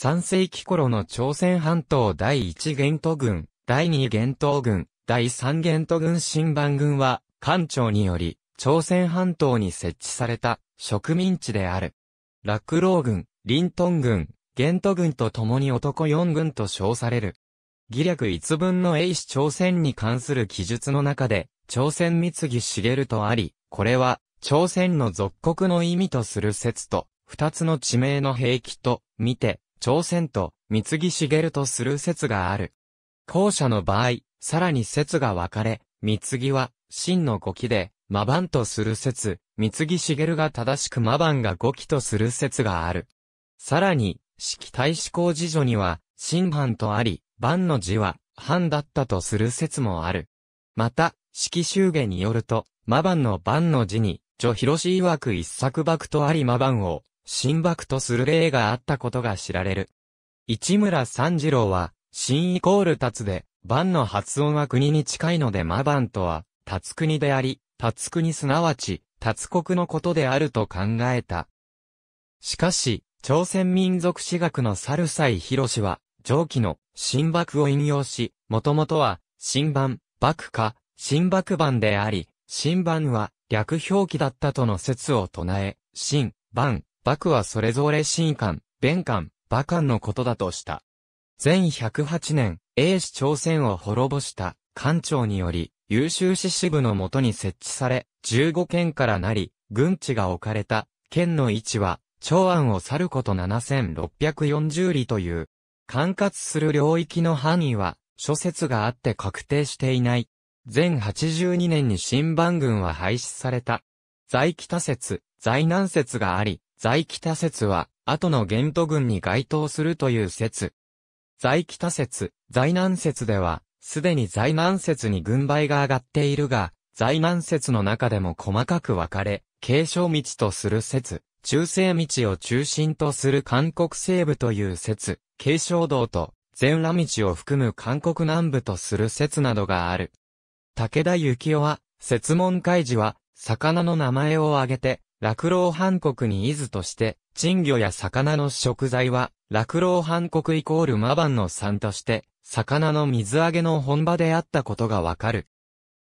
3世紀頃の朝鮮半島第1元都軍、第2元都軍、第3元都軍新番軍は、官庁により、朝鮮半島に設置された植民地である。落老軍、林東軍、元都軍と共に男4軍と称される。義略一文の英史朝鮮に関する記述の中で、朝鮮三木茂とあり、これは、朝鮮の属国の意味とする説と、二つの地名の兵器と、見て、朝鮮と三木茂とする説がある。後者の場合、さらに説が分かれ、三木は、真の五期で、マバンとする説、三木茂が正しくマバンが五期とする説がある。さらに、式大志向辞書には、真藩とあり、万の字は、藩だったとする説もある。また、式集下によると、マバンの万の字に、女広氏曰く一作幕とありマバンを、神爆とする例があったことが知られる。市村三次郎は、新イコールつで、万の発音は国に近いので魔万とは、つ国であり、つ国すなわち、つ国のことであると考えた。しかし、朝鮮民族史学の猿斎博士は、上記の新爆を引用し、もともとは、新版、爆か、新爆版であり、新版は略表記だったとの説を唱え、新、版、幕はそれぞれ新官、弁官、馬官のことだとした。全108年、英氏朝鮮を滅ぼした官庁により、優秀市支部のもとに設置され、15県からなり、軍地が置かれた、県の位置は、長安を去ること7640里という、管轄する領域の範囲は、諸説があって確定していない。全82年に新番軍は廃止された。在北説、在南説があり、在北説は、後の玄都軍に該当するという説。在北説、在南説では、すでに在南説に軍配が上がっているが、在南説の中でも細かく分かれ、継承道とする説、中世道を中心とする韓国西部という説、継承道と全羅道を含む韓国南部とする説などがある。武田幸雄は、説問開示は、魚の名前を挙げて、落老藩国に伊豆として、珍魚や魚の食材は、落老藩国イコールマバンの産として、魚の水揚げの本場であったことがわかる。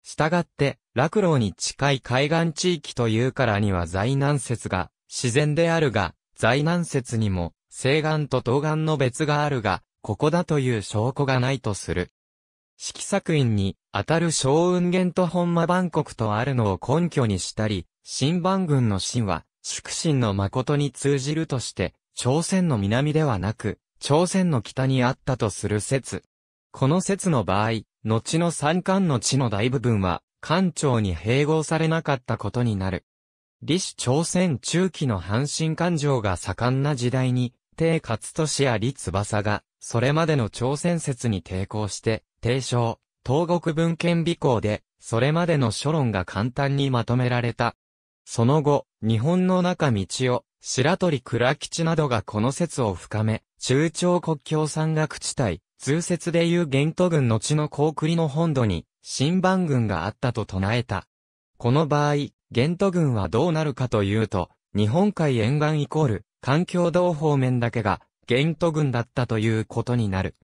したがって、落老に近い海岸地域というからには在南説が、自然であるが、在南説にも、西岸と東岸の別があるが、ここだという証拠がないとする。色作院に、あたる小雲源と本間万国とあるのを根拠にしたり、新番軍の秦は、祝神の誠に通じるとして、朝鮮の南ではなく、朝鮮の北にあったとする説。この説の場合、後の三冠の地の大部分は、官朝に併合されなかったことになる。李氏朝鮮中期の阪神環状が盛んな時代に、帝勝利や李翼が、それまでの朝鮮説に抵抗して、提唱、東国文献備考で、それまでの諸論が簡単にまとめられた。その後、日本の中道を、白鳥倉吉などがこの説を深め、中朝国境山岳地帯、通説でいう玄都軍の地の高栗の本土に、新番軍があったと唱えた。この場合、玄都軍はどうなるかというと、日本海沿岸イコール、環境道方面だけが、玄都軍だったということになる。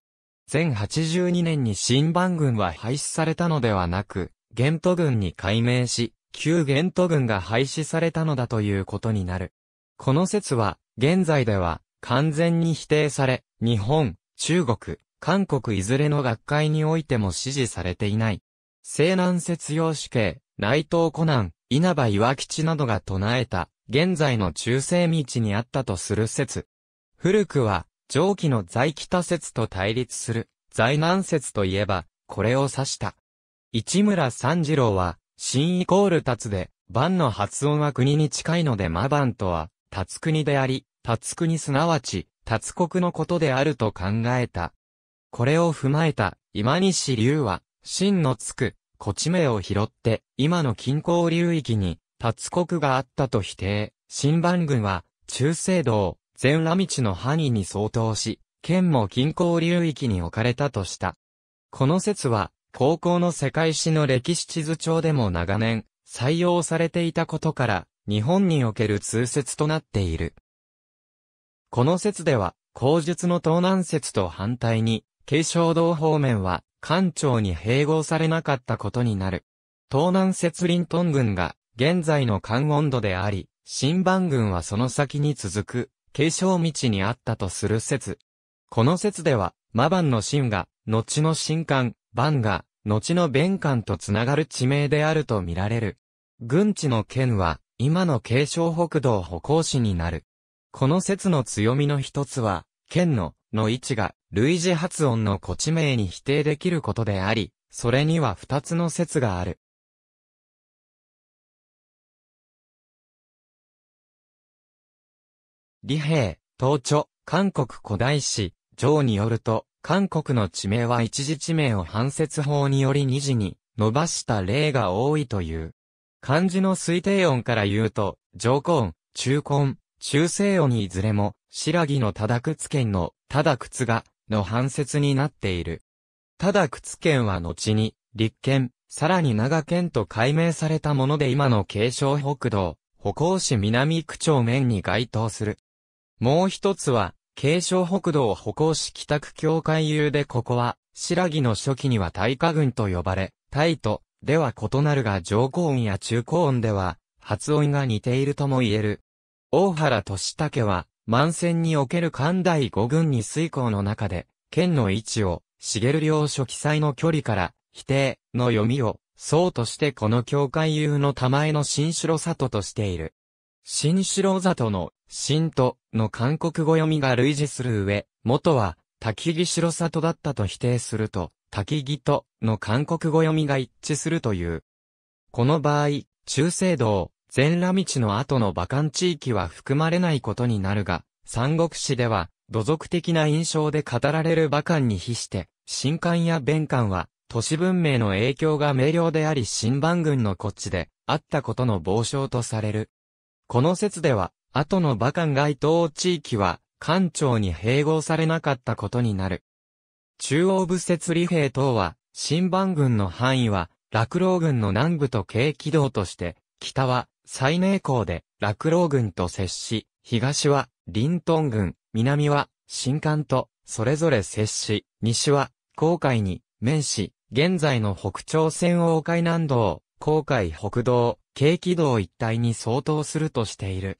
1082年に新番軍は廃止されたのではなく、玄都軍に改名し、旧元都軍が廃止されたのだということになる。この説は、現在では、完全に否定され、日本、中国、韓国いずれの学会においても支持されていない。西南説用死刑、内藤湖南、稲葉岩吉などが唱えた、現在の中世道にあったとする説。古くは、上記の在北説と対立する、在南説といえば、これを指した。市村三次郎は、新イコールつで、万の発音は国に近いのでマバンとは、達国であり、達国すなわち、達国のことであると考えた。これを踏まえた、今西流は、真のつく、こち名を拾って、今の近郊流域に、達国があったと否定。新番軍は、中世道、全羅道の範囲に相当し、県も近郊流域に置かれたとした。この説は、高校の世界史の歴史地図帳でも長年採用されていたことから、日本における通説となっている。この説では、口述の東南説と反対に、継承道方面は、官庁に併合されなかったことになる。東南説林東軍が、現在の関温度であり、新番軍はその先に続く、継承道にあったとする説。この説では、マァンの神が、後の新官、番が、後の弁官とつながる地名であると見られる。軍地の県は、今の継承北道歩行市になる。この説の強みの一つは、県の、の位置が、類似発音の古地名に否定できることであり、それには二つの説がある。李平、東著、韓国古代史、上によると、韓国の地名は一時地名を反説法により二次に伸ばした例が多いという。漢字の推定音から言うと、上根、中根、中西音にいずれも、白木のただ剣の、ただが、の反説になっている。ただ剣は後に、立剣、さらに長剣と改名されたもので今の継承北道、歩行市南区長面に該当する。もう一つは、京承北道を歩行し北区境界遊でここは、白木の初期には大化軍と呼ばれ、大と、では異なるが上高音や中高音では、発音が似ているとも言える。大原俊武は、満戦における関大五軍に遂行の中で、県の位置を、茂領書記載の距離から、否定の読みを、そうとしてこの境界遊の玉江の新城里としている。新城里の新との韓国語読みが類似する上、元は、滝木白里だったと否定すると、滝木との韓国語読みが一致するという。この場合、中世道、全羅道の後の馬漢地域は含まれないことになるが、三国史では、土俗的な印象で語られる馬漢に比して、新漢や弁漢は、都市文明の影響が明瞭であり新番軍のこっちで、あったことの傍証とされる。この説では、後の馬関街東地域は、官庁に併合されなかったことになる。中央部設理兵等は、新番軍の範囲は、落老軍の南部と軽軌道として、北は、最寧港で、落老軍と接し、東は、林東軍、南は、新館と、それぞれ接し、西は、航海に、面し、現在の北朝鮮王海南道、航海北道、軽軌道一帯に相当するとしている。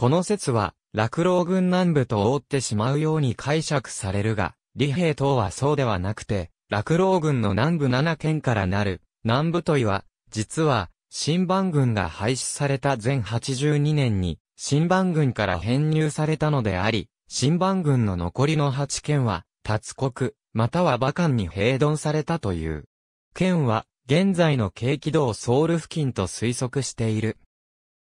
この説は、落老軍南部と覆ってしまうように解釈されるが、李平等はそうではなくて、落老軍の南部7県からなる、南部といは、実は、新番軍が廃止された前82年に、新番軍から編入されたのであり、新番軍の残りの8県は、達国、または馬漢に併存されたという。県は、現在の京畿道ソウル付近と推測している。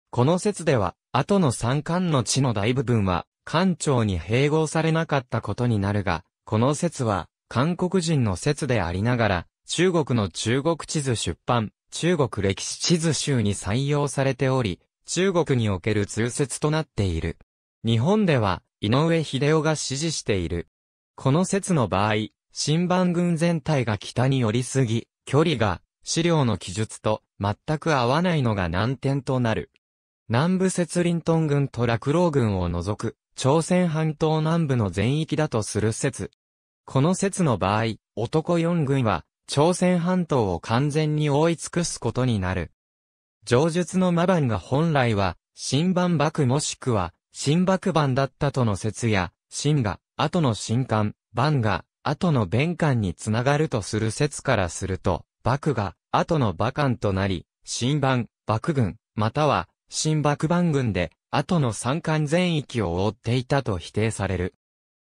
この説では、後の三冠の地の大部分は、艦長に併合されなかったことになるが、この説は、韓国人の説でありながら、中国の中国地図出版、中国歴史地図集に採用されており、中国における通説となっている。日本では、井上秀夫が支持している。この説の場合、新番組全体が北に寄りすぎ、距離が、資料の記述と全く合わないのが難点となる。南部雪林頓軍と落老軍を除く、朝鮮半島南部の全域だとする説。この説の場合、男四軍は、朝鮮半島を完全に覆い尽くすことになる。上述のマバンが本来は、新番幕もしくは、新幕番だったとの説や、新が、後の新官、番が、後の弁官につながるとする説からすると、幕が、後の馬官となり、新番、幕軍、または、新爆番軍で、後の三冠全域を覆っていたと否定される。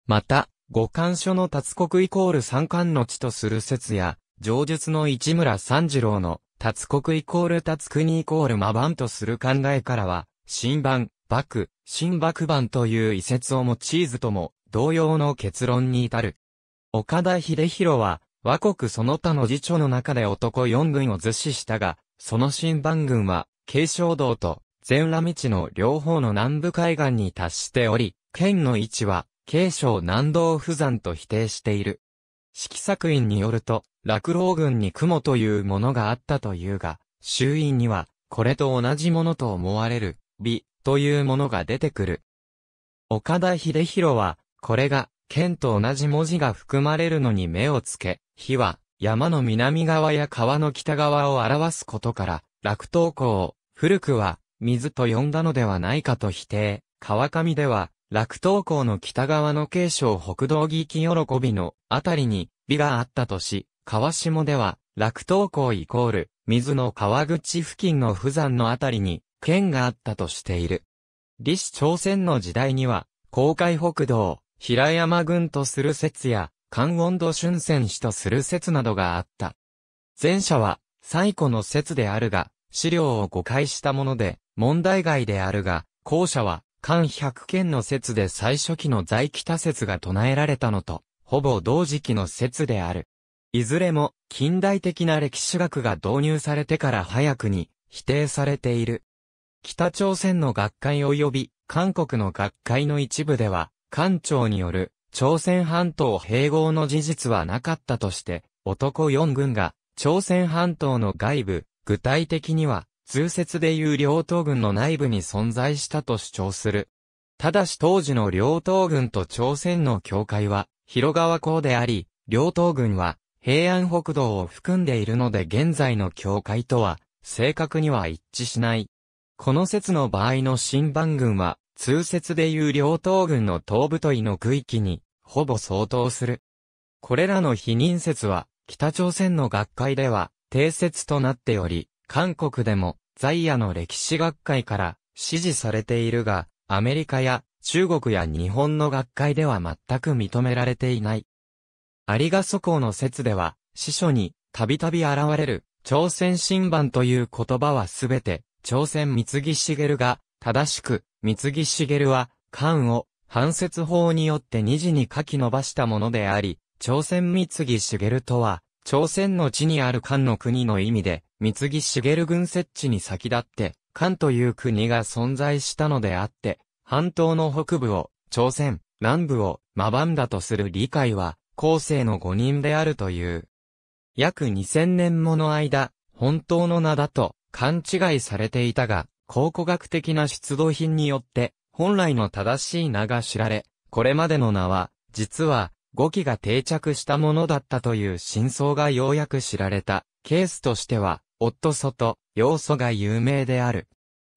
また、五冠書の達国イコール三冠の地とする説や、上述の市村三次郎の、達国イコール達国イコール魔番とする考えからは、新版、幕、新爆版という遺説を用いずとも、同様の結論に至る。岡田秀弘は、和国その他の辞書の中で男四軍を図示したが、その新番軍は、継承道と全羅道の両方の南部海岸に達しており、県の位置は、慶省南道不山と否定している。色作院によると、落老軍に雲というものがあったというが、周囲には、これと同じものと思われる、美、というものが出てくる。岡田秀弘は、これが、県と同じ文字が含まれるのに目をつけ、火は、山の南側や川の北側を表すことから、落東港を、古くは、水と呼んだのではないかと否定。川上では、楽東港の北側の継承、北道義喜喜びのあたりに美があったとし、川下では、楽東港イコール、水の川口付近の不山のあたりに、県があったとしている。李氏朝鮮の時代には、公海北道、平山郡とする説や、関温度春泉市とする説などがあった。前者は、最古の説であるが、資料を誤解したもので、問題外であるが、後者は、漢百件の説で最初期の在北説が唱えられたのと、ほぼ同時期の説である。いずれも、近代的な歴史学が導入されてから早くに、否定されている。北朝鮮の学会及び、韓国の学会の一部では、官庁による、朝鮮半島併合の事実はなかったとして、男4軍が、朝鮮半島の外部、具体的には、通説でいう両党軍の内部に存在したと主張する。ただし当時の両党軍と朝鮮の境界は、広川港であり、両党軍は、平安北道を含んでいるので現在の境界とは、正確には一致しない。この説の場合の新番軍は、通説でいう両党軍の東部といの区域に、ほぼ相当する。これらの否認説は、北朝鮮の学会では、定説となっており、韓国でも在野の歴史学会から支持されているが、アメリカや中国や日本の学会では全く認められていない。有賀祖公の説では、司書にたびたび現れる朝鮮新版という言葉はすべて朝鮮三木茂が正しく、三木茂は漢を反説法によって二次に書き伸ばしたものであり、朝鮮三木茂とは朝鮮の地にある漢の国の意味で、三木茂軍設置に先立って、漢という国が存在したのであって、半島の北部を、朝鮮、南部を、マバンダとする理解は、後世の五人であるという。約2000年もの間、本当の名だと勘違いされていたが、考古学的な出土品によって、本来の正しい名が知られ、これまでの名は、実は、語気が定着したものだったという真相がようやく知られたケースとしては、夫祖と要素が有名である。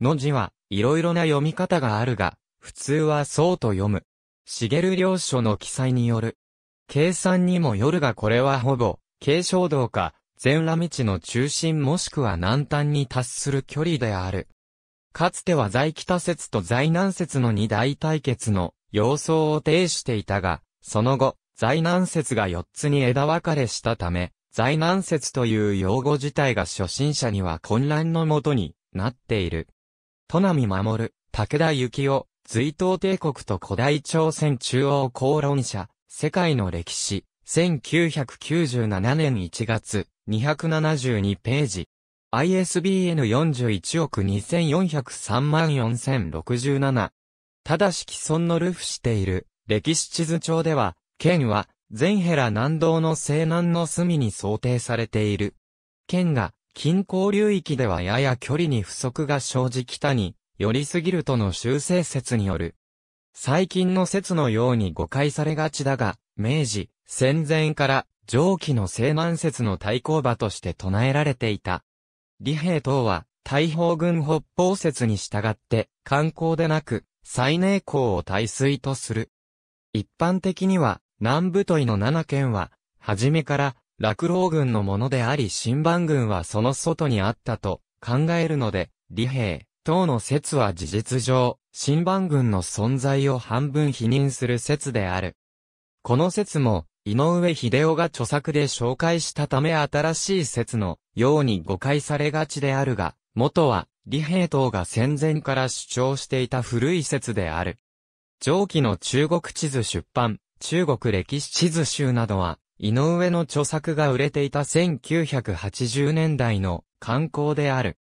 の字は、いろいろな読み方があるが、普通はそうと読む。茂領書の記載による。計算にもよるがこれはほぼ、継承道か、全羅道の中心もしくは南端に達する距離である。かつては在北説と在南説の二大対決の様相を呈していたが、その後、在南説が四つに枝分かれしたため、在南説という用語自体が初心者には混乱のもとになっている。都波守、武田幸雄、隋東帝国と古代朝鮮中央公論者、世界の歴史、1997年1月、272ページ。ISBN 41億2403万4067。ただし既存のルフしている、歴史地図帳では、県は、全ヘラ南道の西南の隅に想定されている。県が、近郊流域ではやや距離に不足が生じ北に、寄りすぎるとの修正説による。最近の説のように誤解されがちだが、明治、戦前から上記の西南説の対抗馬として唱えられていた。李平等は、大砲軍北方説に従って、観光でなく、最寧港を大水とする。一般的には、南部といの七県は、はじめから、落老軍のものであり新番軍はその外にあったと考えるので、李兵、等の説は事実上、新番軍の存在を半分否認する説である。この説も、井上秀夫が著作で紹介したため新しい説のように誤解されがちであるが、元は、李兵等が戦前から主張していた古い説である。上記の中国地図出版、中国歴史地図集などは、井上の著作が売れていた1980年代の観光である。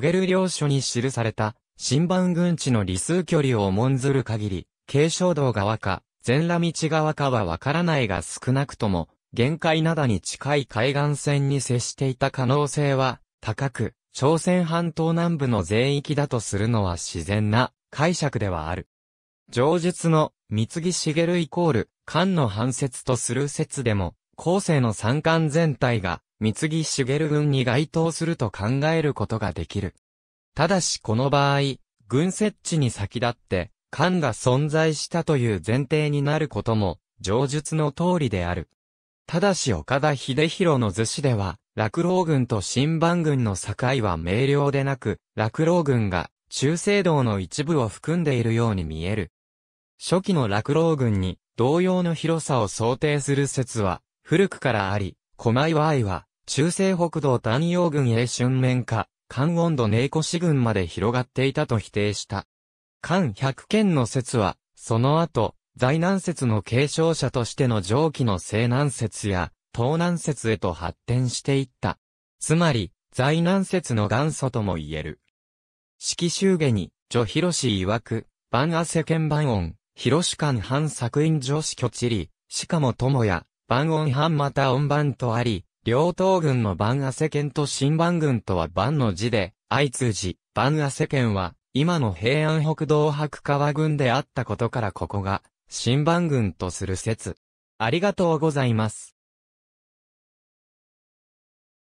ル領書に記された、新番軍地の理数距離を重んずる限り、継承道側か、全羅道側かはわからないが少なくとも、限界灘に近い海岸線に接していた可能性は高く、朝鮮半島南部の全域だとするのは自然な解釈ではある。上述の三木茂イコール、漢の反説とする説でも、後世の三漢全体が、三木茂軍に該当すると考えることができる。ただしこの場合、軍設置に先立って、漢が存在したという前提になることも、上述の通りである。ただし岡田秀弘の図紙では、落老軍と新番軍の境は明瞭でなく、落老軍が中世道の一部を含んでいるように見える。初期の落老軍に同様の広さを想定する説は古くからあり、狛和愛は中西北道丹陽群へ春面化、関温度寧古市群まで広がっていたと否定した。関百県の説は、その後、在南説の継承者としての上記の西南説や、東南説へと発展していった。つまり、在南説の元祖とも言える。季集下に、女広氏曰く、万汗鍵万音、広志館藩作院女子居地理、しかも友や、番音藩また音番とあり、両党軍の番汗県と新番軍とは番の字で、相通じ、番汗県は、今の平安北道白川軍であったことからここが、新番軍とする説。ありがとうございます。